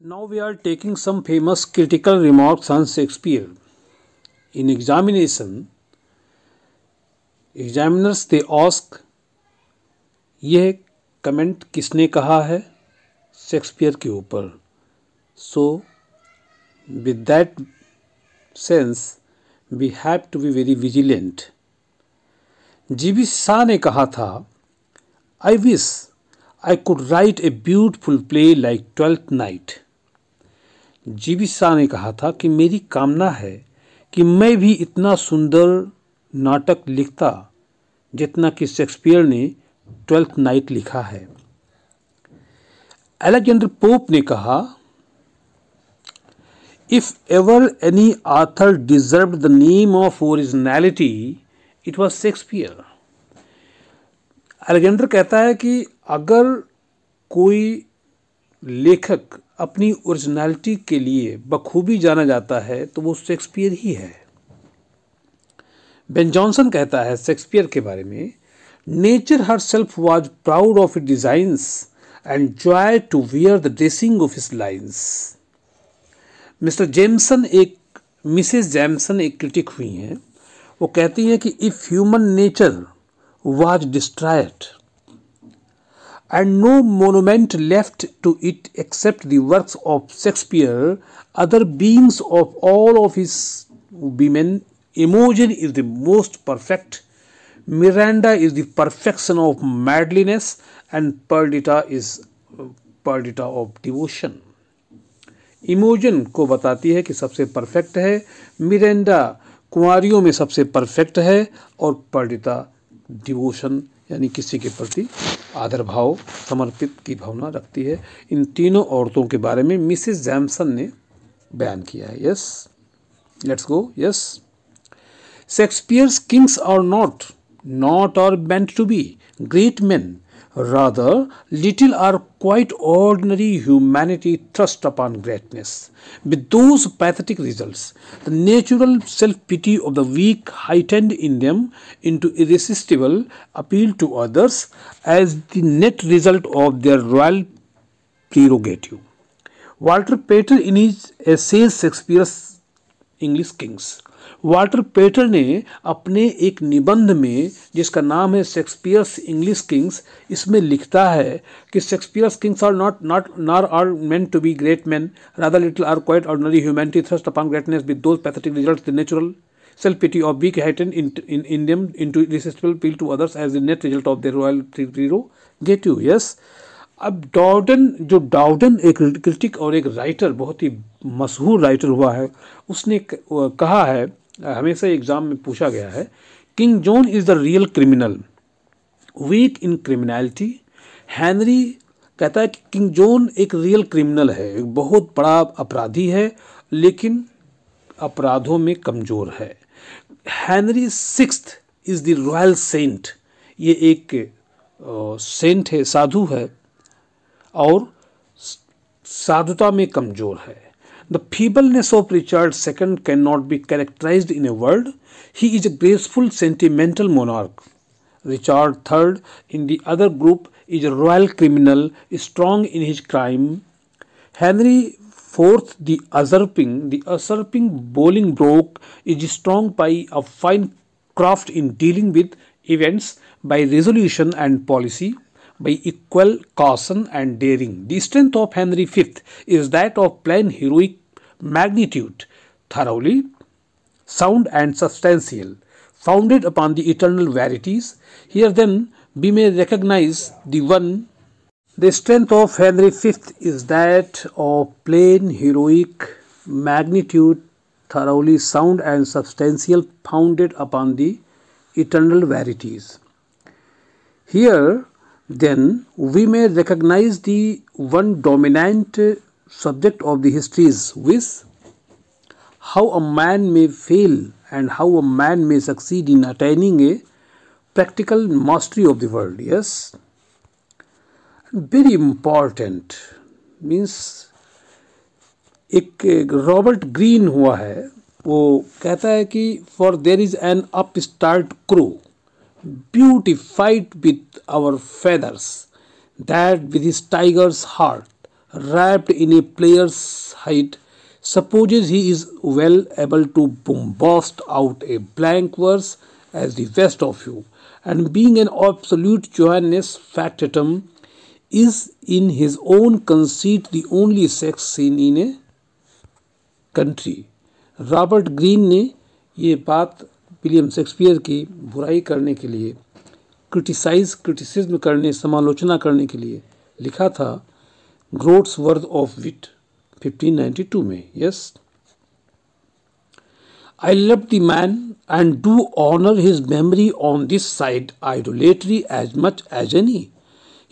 Now we are taking some famous critical remarks on Shakespeare. In examination, examiners they ask यह comment किसने कहा है शेक्सपियर के ऊपर so with that sense we have to be very vigilant G B Shaw ने कहा था I wish I could write a beautiful play like Twelfth Night G B Shaw ने कहा था कि मेरी कामना है कि मैं भी इतना सुंदर नाटक लिखता जितना कि शेक्सपियर ने ट्वेल्थ नाइट लिखा है एलेक्जेंडर पोप ने कहा if ever any author deserve the name of originality it was Shakespeare Alexander कहता है कि अगर कोई लेखक अपनी ओरिजिनलिटी के लिए बखूबी जाना जाता है तो वो शेक्सपियर ही है बेन जॉनसन कहता है शेक्सपियर के बारे में nature herself was proud of its designs and joy to wear the dressing of his lines Mr Jameson एक मिसेस जैमसन एक क्रिटिक हुई हैं वो कहती हैं कि if human nature was destroyed and no monument left to it except the works of Shakespeare, other beings of all of his women. Imogen is the most perfect, Miranda is the perfection of madliness, and Perdita is Perdita of devotion. Imogen को बताती है कि सबसे perfect है Miranda कुंवरियों में सबसे perfect है और पर्डिता डिवोशन यानी किसी के प्रति आदर भाव समर्पित की भावना रखती है इन तीनों औरतों के बारे में मिसेस जैमसन ने बयान किया है yes let's go yes Shakespeare's kings are not not are bent to be great men Rather, little or quite ordinary humanity thrust upon greatness. With those pathetic results, the natural self-pity of the weak heightened in them into irresistible appeal to others as the net result of their royal prerogative. Walter Pater in his essays Shakespeare's English Kings Walter Pater ने अपने एक निबंध में जिसका नाम है Shakespeare's English Kings इसमें लिखता है कि Shakespeare's kings are not not nor are men to be great men rather little are quite ordinary humanity thrust upon greatness with though pathetic result the natural self pity of weak heightened in in इंडियम into irresistible peal to others as a net result of the royal zero get you yes अब Dowden जो डाउडन एक critic और एक writer बहुत ही मशहूर writer हुआ है उसने कहा है हमेशा एग्ज़ाम में पूछा गया है King John is the real criminal weak in criminality Henry कहता है कि किंग जॉन एक रियल क्रिमिनल है एक बहुत बड़ा अपराधी है लेकिन अपराधों में कमज़ोर है Henry six is the royal saint ये एक सेंट है साधु है और साधुता में कमज़ोर है The feebleness of Richard II cannot be characterized in a word. He is a graceful, sentimental monarch. Richard III, in the other group, is a royal criminal, strong in his crime. Henry IV, the usurping, the usurping Bolingbroke is strong by a fine craft in dealing with events by resolution and policy, by equal caution and daring. The strength of Henry V is that of plain heroic magnitude, thoroughly sound and substantial, founded upon the eternal verities. Here then we may recognize the one. The strength of Henry V is that of plain heroic magnitude, thoroughly sound and substantial, founded upon the eternal verities. Here, then, we may recognize the one dominant subject of the history is with how a man may fail and how a man may succeed in attaining a practical mastery of the world yes very important means एक Robert Greene हुआ है वो कहता है कि for there is an upstart crow beautified with our feathers that with his tiger's heart wrapped in a player's height supposes he is well able to bombast out a blank verse as the best of you and being an absolute Johannes factotum is in his own conceit the only sex seen in a country robert green ne ye baat william shakespeare ki burai karne ke liye criticize criticism karne samalochana karne ke liye likha tha Groatsworth of wit 1592 में yes I love the man and do honour his memory on this side idolatry as much as any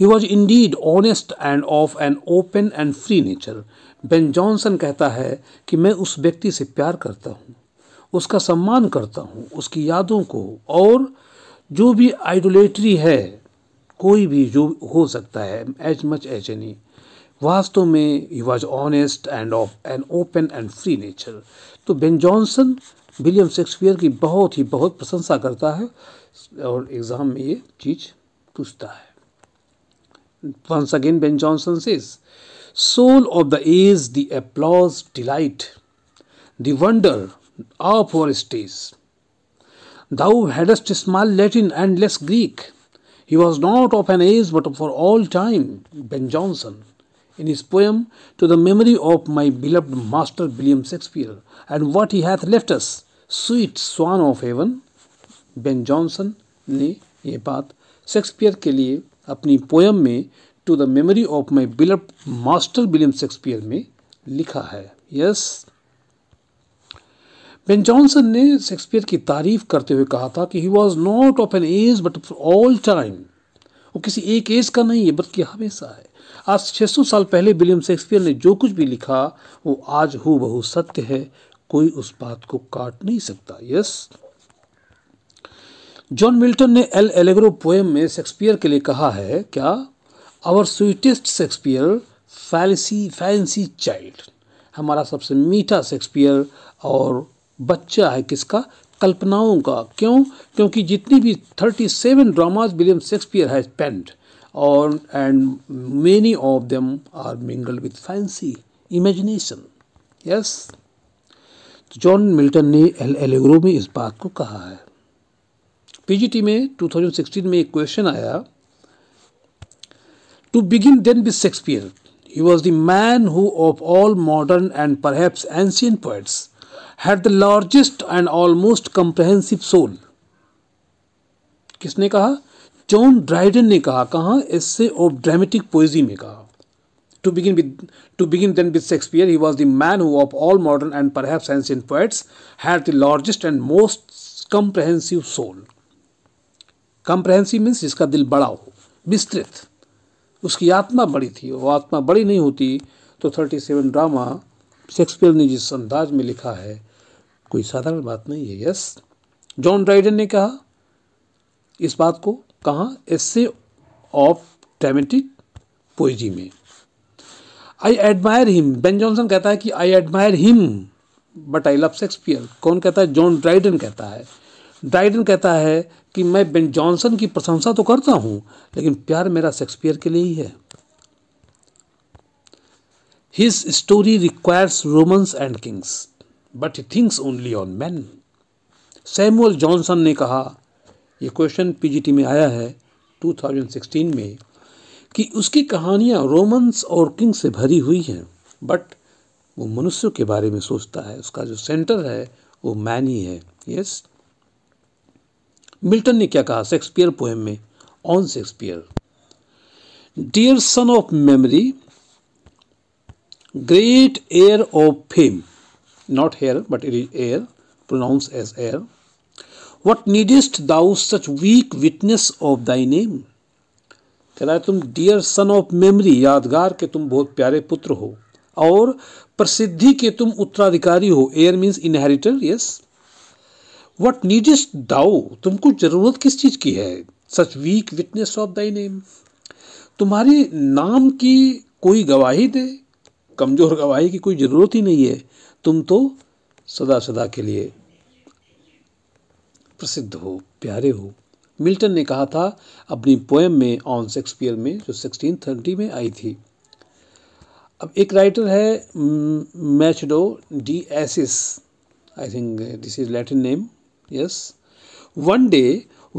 he was indeed honest and of an open and free nature Ben Jonson कहता है कि मैं उस व्यक्ति से प्यार करता हूँ उसका सम्मान करता हूँ उसकी यादों को और जो भी आइडोलेटरी है कोई भी जो हो सकता है एज मच एज एनी वास्तव में he was honest and of an open and free nature तो बेन जॉनसन विलियम शेक्सपियर की बहुत ही बहुत प्रशंसा करता है और एग्ज़ाम में ये चीज़ पूछता है once again Ben Jonson says soul of the age the applause delight the wonder of our stage thou hadst small Latin and less Greek he was not of an age but for all time Ben Jonson in his poem to the memory of my beloved master William Shakespeare and what he hath left us, sweet swan of heaven, Ben Jonson ने ये बात Shakespeare के लिए अपनी poem में to the memory of my beloved master William Shakespeare में लिखा है यस बेन जॉनसन ने शेक्सपियर की तारीफ करते हुए कहा था कि he was not of an age but all time वो किसी एक एज का नहीं है बल्कि हमेशा है आज 600 साल पहले विलियम शेक्सपियर ने जो कुछ भी लिखा वो आज हो बहु सत्य है कोई उस बात को काट नहीं सकता यस जॉन मिल्टन ने एल एलेग्रो पोएम में शेक्सपियर के लिए कहा है क्या our sweetest Shakespeare fallacy fancy child हमारा सबसे मीठा शेक्सपियर और बच्चा है किसका कल्पनाओं का क्यों क्योंकि जितनी भी thirty seven dramas William Shakespeare has penned और and many of them are mingled with fancy imagination yes John Milton ने एल एलेग्रो में इस बात को कहा है पीजीटी में 2016 में एक क्वेश्चन आया to begin then with Shakespeare he was the man who of all modern and perhaps ancient poets had the largest and almost comprehensive soul किसने कहा जॉन ड्राइडन ने कहा कहा इससे ऑफ ड्रामेटिक पोइजी में कहा to begin with to begin then with Shakespeare he was the man who of all modern and perhaps ancient poets had the largest and most comprehensive soul comprehensive means जिसका दिल बड़ा हो विस्तृत उसकी आत्मा बड़ी थी वो आत्मा बड़ी नहीं होती तो थर्टी सेवन ड्रामा शेक्सपियर ने जिस अंदाज में लिखा है कोई साधारण बात नहीं है यस जॉन ड्राइडन ने कहा इस बात को कहा एस ऑफ टैमेटिक पोइजी में I admire him Ben Jonson कहता है कि I admire him but I love Shakespeare कौन कहता है जॉन ड्राइडन कहता है ड्राइडन कहता है कि मैं बेन जॉनसन की प्रशंसा तो करता हूं लेकिन प्यार मेरा शेक्सपियर के लिए ही है his story requires Romans and kings but he thinks only on men Samuel Johnson ने कहा यह क्वेश्चन पीजीटी में आया है 2016 में कि उसकी कहानियां रोमन्स और किंग से भरी हुई हैं बट वो मनुष्यों के बारे में सोचता है उसका जो सेंटर है वो मैन ही है यस मिल्टन ने क्या कहा शेक्सपियर पोएम में on Shakespeare dear son of memory great heir of fame not hair but it is air pronounced as air what needest thou such weak witness of thy name कह रहा है तुम dear son of memory यादगार के तुम बहुत प्यारे पुत्र हो और प्रसिद्धि के तुम उत्तराधिकारी हो heir means inheritor yes what needest thou तुमको जरूरत किस चीज़ की है such weak witness of thy name तुम्हारे नाम की कोई गवाही दे कमज़ोर गवाही की कोई ज़रूरत ही नहीं है तुम तो सदा सदा के लिए प्रसिद्ध हो प्यारे हो मिल्टन ने कहा था अपनी पोएम में ऑन शेक्सपियर में जो 1630 में आई थी अब एक राइटर है Machado de Assis I think this is Latin name yes one day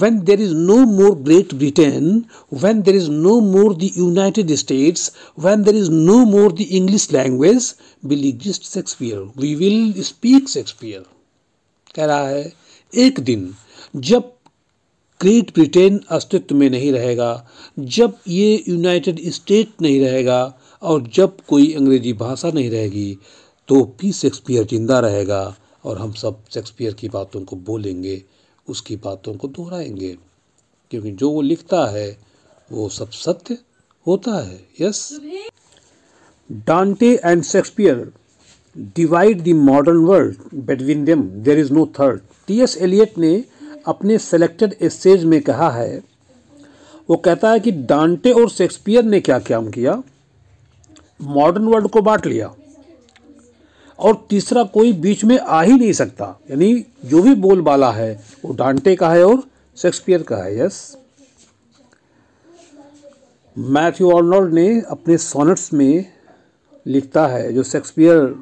when there is no more Great Britain, when there is no more the United States, when there is no more the English language, will exist Shakespeare. We will speak Shakespeare. कह रहा है एक दिन जब great Britain अस्तित्व में नहीं रहेगा जब ये यूनाइटेड स्टेट नहीं रहेगा और जब कोई अंग्रेजी भाषा नहीं रहेगी तो भी शेक्सपियर जिंदा रहेगा और हम सब शेक्सपियर की बातों को बोलेंगे उसकी बातों को दोहराएंगे क्योंकि जो वो लिखता है वो सब सत्य होता है yes Dante and Shakespeare divide the modern world between them there is no third T S Eliot ने अपने सेलेक्टेड एसेज में कहा है वो कहता है कि डांटे और शेक्सपियर ने क्या काम किया मॉडर्न वर्ल्ड को बांट लिया और तीसरा कोई बीच में आ ही नहीं सकता यानी जो भी बोलबाला है वो डांटे का है और शेक्सपियर का है यस मैथ्यू ऑर्नोल्ड ने अपने सोनेट्स में लिखता है जो शेक्सपियर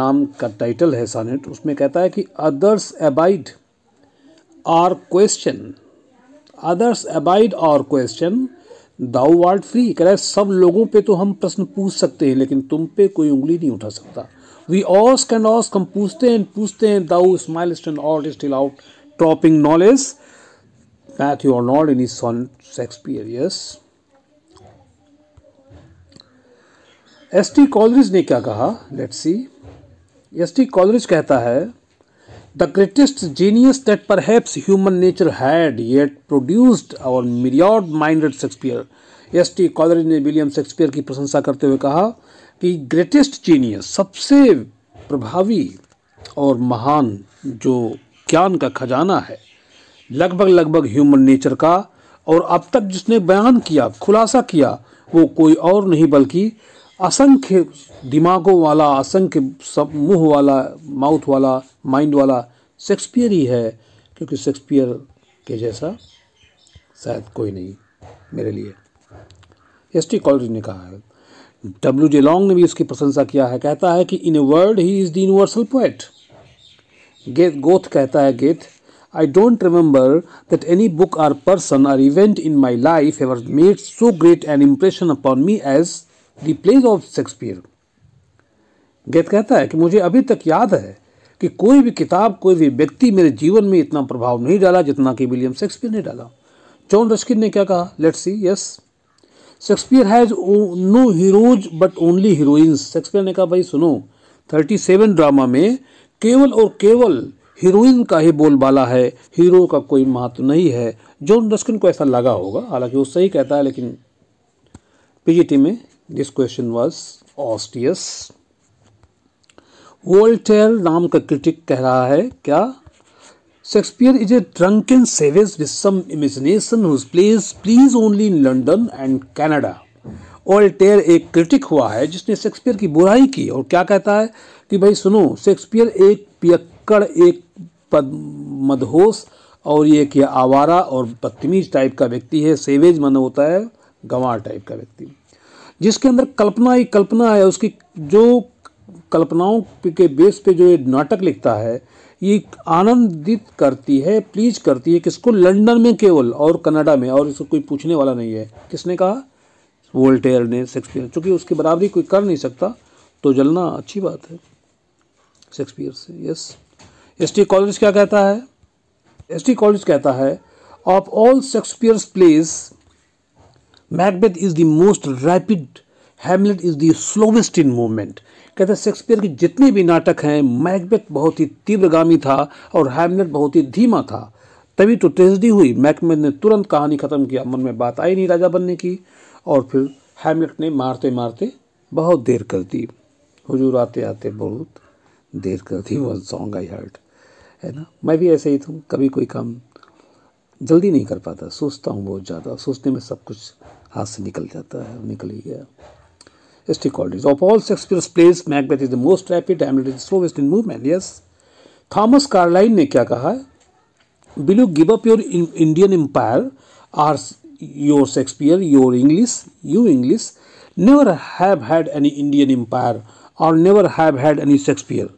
नाम का टाइटल है सोनेट उसमें कहता है कि others abide our question others abide our question thou art free कह रहा है सब लोगों पे तो हम प्रश्न पूछ सकते हैं लेकिन तुम पे कोई उंगली नहीं उठा सकता We ask and ask and pushte and pushte and thou smilest and art still out, dropping knowledge. Matthew Arnold in his son Shakespeare, yes. S T Coleridge ने क्या कहा let's see S T Coleridge कहता है the greatest genius that perhaps human nature had yet produced our myriad minded Shakespeare S T Coleridge ने William Shakespeare की प्रशंसा करते हुए कहा कि ग्रेटेस्ट जीनियस सबसे प्रभावी और महान जो ज्ञान का खजाना है लगभग लगभग ह्यूमन नेचर का और अब तक जिसने बयान किया खुलासा किया वो कोई और नहीं बल्कि असंख्य दिमागों वाला असंख्य सब मुँह वाला माउथ वाला माइंड वाला शेक्सपियर ही है क्योंकि शेक्सपियर के जैसा शायद कोई नहीं मेरे लिए एस टी कॉलेज ने कहा है डब्ल्यू जे लॉन्ग ने भी उसकी प्रशंसा किया है कहता है कि in a world he is the universal poet Goethe Goethe कहता है Goethe I don't remember that any book or person or event in my life ever made so great an impression upon me as the plays of Shakespeare Goethe कहता है कि मुझे अभी तक याद है कि कोई भी किताब कोई भी व्यक्ति मेरे जीवन में इतना प्रभाव नहीं डाला जितना कि विलियम शेक्सपियर ने डाला जॉन रस्किन ने क्या कहा let's see yes yes. Shakespeare has no heroes but only heroines Shakespeare ने कहा भाई सुनो थर्टी सेवन ड्रामा में केवल और केवल हीरोइन का ही बोलबाला है हीरो का कोई महत्व नहीं है जॉन रस्किन को ऐसा लगा होगा हालांकि वो सही कहता है लेकिन पीजीटी में दिस क्वेश्चन वाज ऑस्टियस वोल्टेयर नाम का क्रिटिक कह रहा है क्या Shakespeare is a drunken savage with some imagination whose plays please only in London and Canada. ओल्टेयर एक क्रिटिक हुआ है जिसने शेक्सपियर की बुराई की और क्या कहता है कि भाई सुनो शेक्सपियर एक पियक्कड़ एक मदहोश और ये कि आवारा और बदतमीज टाइप का व्यक्ति है सेवेज मन होता है गंवार टाइप का व्यक्ति जिसके अंदर कल्पना ही कल्पना है उसकी जो कल्पनाओं के बेस पे जो ये नाटक लिखता है ये आनंदित करती है प्लीज करती है किसको लंदन में केवल और कनाडा में और इसको कोई पूछने वाला नहीं है किसने कहा वोल्टेयर ने शेक्सपियर चूंकि उसकी बराबरी कोई कर नहीं सकता तो जलना अच्छी बात है शेक्सपियर से यस एस टी कॉलेज क्या कहता है एस टी कॉलेज कहता है of all Shakespeare's plays Macbeth is the most rapid Hamlet is the slowest in movement कहते हैं शेक्सपियर की जितने भी नाटक हैं मैकबेथ बहुत ही तीव्रगामी था और हैमलेट बहुत ही धीमा था तभी तो ट्रेजडी हुई मैकबेथ ने तुरंत कहानी ख़त्म किया मन में बात आई नहीं राजा बनने की और फिर हैमलेट ने मारते मारते बहुत देर कर दी हुजूर आते आते बहुत देर कर दी वन सॉन्ग आई हर्ट है ना मैं भी ऐसे ही था कभी कोई काम जल्दी नहीं कर पाता सोचता हूँ बहुत ज़्यादा सोचने में सब कुछ हाथ से निकल जाता है निकल ही गया difficulties. Of all Shakespeare's plays, Macbeth is the most rapid, Hamlet is the slowest in movement. Yes. Thomas Carlyle ने क्या कहा है will you give up your Indian empire or your Shakespeare your English you English never have had any Indian empire or never have had any Shakespeare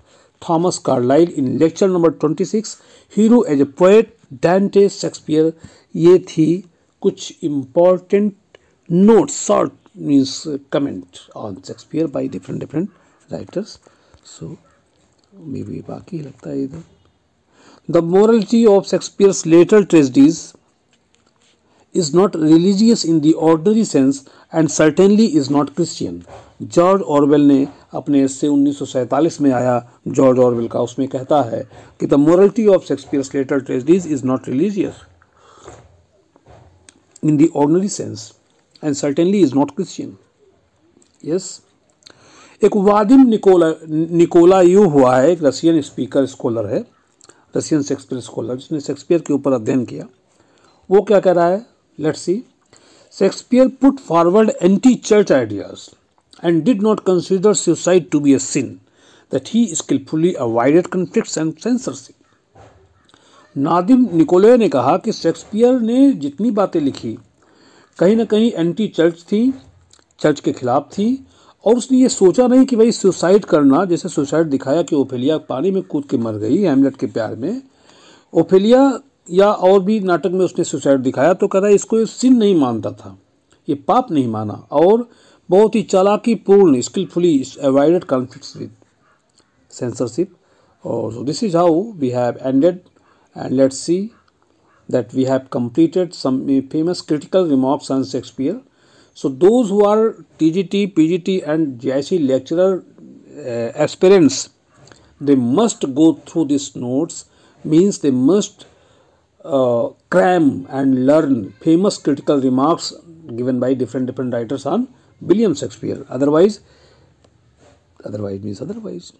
Thomas Carlyle in lecture number twenty six hero as a poet Dante Shakespeare ये थी कुछ important notes short means comment on Shakespeare by different different writers. So maybe बाकी लगता है इधर The morality of Shakespeare's later tragedies is not religious in the ordinary sense and certainly is not Christian. George Orwell ने अपने एस्से 1947 में आया George Orwell का उसमें कहता है कि the morality of Shakespeare's later tragedies is not religious in the ordinary sense and certainly is not Christian yes एक वादिम निकोला निकोला यू हुआ है एक रशियन स्पीकर स्कॉलर है रशियन शेक्सपियर स्कॉलर जिसने शेक्सपियर के ऊपर अध्ययन किया वो क्या कह रहा है let's see Shakespeare put forward anti church ideas and did not consider suicide to be a sin that he skilfully avoided conflicts and censorship Nadim Nikolay ने कहा कि शेक्सपियर ने जितनी बातें लिखी कहीं ना कहीं एंटी चर्च थी चर्च के खिलाफ थी और उसने ये सोचा नहीं कि भाई सुसाइड करना जैसे सुसाइड दिखाया कि ओफेलिया पानी में कूद के मर गई हेमलेट के प्यार में ओफेलिया या और भी नाटक में उसने सुसाइड दिखाया तो कह रहा है इसको सिन नहीं मानता था ये पाप नहीं माना और बहुत ही चालाकी पूर्ण skilfully avoided conflict with censorship और this is how we have ended and let's see that we have completed some famous critical remarks on Shakespeare. So those who are TGT, PGT and GIC lecturer uh, aspirants, they must go through these notes, means they must uh, cram and learn famous critical remarks given by different different writers on William Shakespeare. Otherwise, otherwise means otherwise.